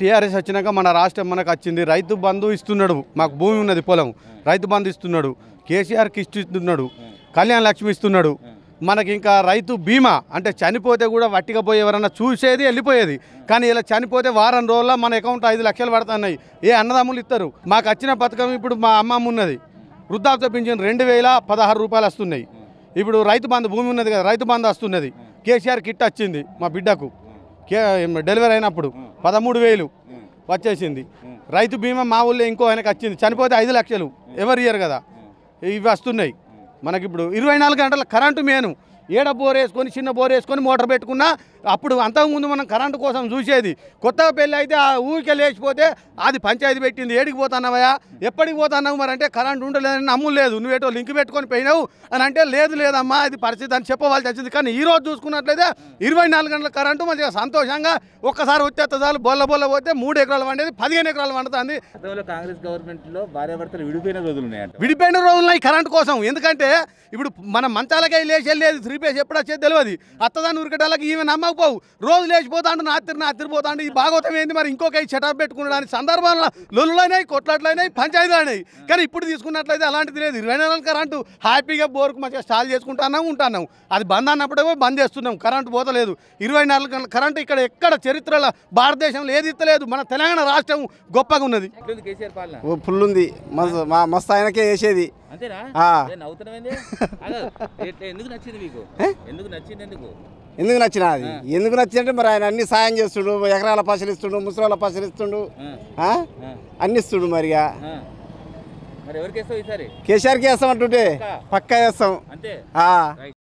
TRS వచ్చినాక మన రాష్ట్రం మనకు వచ్చింది రైతు బంధు ఇస్తున్నాడు మాకు భూమి ఉన్నది పొలం రైతు బంధు ఇస్తున్నాడు కేసీఆర్కి ఇస్తున్నాడు కళ్యాణ్ లక్ష్మి ఇస్తున్నాడు మనకి ఇంకా రైతు బీమా అంటే చనిపోతే కూడా వట్టిగా పోయి ఎవరన్నా చూసేది వెళ్ళిపోయేది కానీ ఇలా చనిపోతే వారం రోజుల్లో మన అకౌంట్ ఐదు లక్షలు పడుతున్నాయి ఏ అన్నదమ్ములు ఇస్తారు మాకు వచ్చిన పథకం ఇప్పుడు మా అమ్మమ్మ ఉన్నది వృద్ధాప్య పింఛన్ రెండు వేల పదహారు రూపాయలు వస్తున్నాయి ఇప్పుడు రైతు బంధు భూమి ఉన్నది కదా రైతు బంధు వస్తున్నది కేసీఆర్ కిట్ వచ్చింది మా బిడ్డకు కే డెలివరీ అయినప్పుడు పదమూడు వేలు వచ్చేసింది రైతు బీమా మా ఊళ్ళో ఇంకో ఆయనకు వచ్చింది చనిపోతే ఐదు లక్షలు ఎవరి ఇయర్ కదా ఇవి వస్తున్నాయి మనకిప్పుడు ఇరవై నాలుగు గంటల కరెంటు మేను ఏడ బోర్ వేసుకొని చిన్న బోర్ వేసుకొని మోటార్ పెట్టుకున్నా అప్పుడు అంతకుముందు మనం కరెంటు కోసం చూసేది కొత్తగా పెళ్ళి అయితే ఆ ఊరికే లేచిపోతే అది పంచాయతీ పెట్టింది ఏడికి పోతున్నావయా ఎప్పటికి పోతున్నావు మరి అంటే కరెంటు ఉండలేదని నమ్ము లేదు నువ్వేటో లింక్ పెట్టుకొని పోయినావు అని అంటే లేదు లేదమ్మా అది పరిస్థితి అని చెప్పవలసి వచ్చింది కానీ ఈరోజు చూసుకున్నట్లయితే ఇరవై గంటల కరెంటు మంచిగా సంతోషంగా ఒక్కసారి వచ్చేస్తే చాలు బొల్ల బొల్ల పోతే మూడు ఎకరాలు వండేది పదిహేను ఎకరాలు వండుతుంది కాంగ్రెస్ గవర్నమెంట్లో భార్యాభర్తలు విడిపోయిన రోజులు ఉన్నాయి విడిపోయిన రోజులు ఉన్నాయి కరెంటు కోసం ఎందుకంటే ఇప్పుడు మన మంచాలకై లేచి వెళ్ళేది త్రీ నిలిపేసి ఎప్పుడు వచ్చేది తెలియదు అత్తదాన్ని ఉరికటాలకి ఈమె నమ్మకపోవు రోజు లేచిపోతాడు నాతిరి నాతిరి పోతాండు ఈ భాగవతం ఏంది మరి ఇంకొక చెటప్ పెట్టుకునడానికి సందర్భంలో లొల్లులైనాయి కొట్లాట్లైనాయి పంచాయతీలు అయినాయి కానీ ఇప్పుడు తీసుకున్నట్లయితే అలాంటిది లేదు ఇరవై నెలల కరెంటు హ్యాపీగా బోర్కు మంచిగా స్టాల్ చేసుకుంటున్నాము ఉంటున్నాము అది బంద్ అన్నప్పుడే బంద్ చేస్తున్నాం కరెంటు పోతలేదు ఇరవై నాలుగు కరెంటు ఇక్కడ ఎక్కడ చరిత్రలో భారతదేశంలో ఏది ఇస్తలేదు మన తెలంగాణ రాష్ట్రం గొప్పగా ఉన్నది ఫుల్ ఉంది మస్తు ఆయనకే వేసేది ఎందుకు నచ్చిన అది ఎందుకు నచ్చిందంటే మరి ఆయన అన్ని సాయం చేస్తుడు ఎకరాల పసలు ఇస్తుండు ముసలాల పసలు ఇస్తుండు అన్ని ఇస్తుండు మరిగా కేసీఆర్కి వేస్తాం అంటుంటే పక్కా వేస్తాం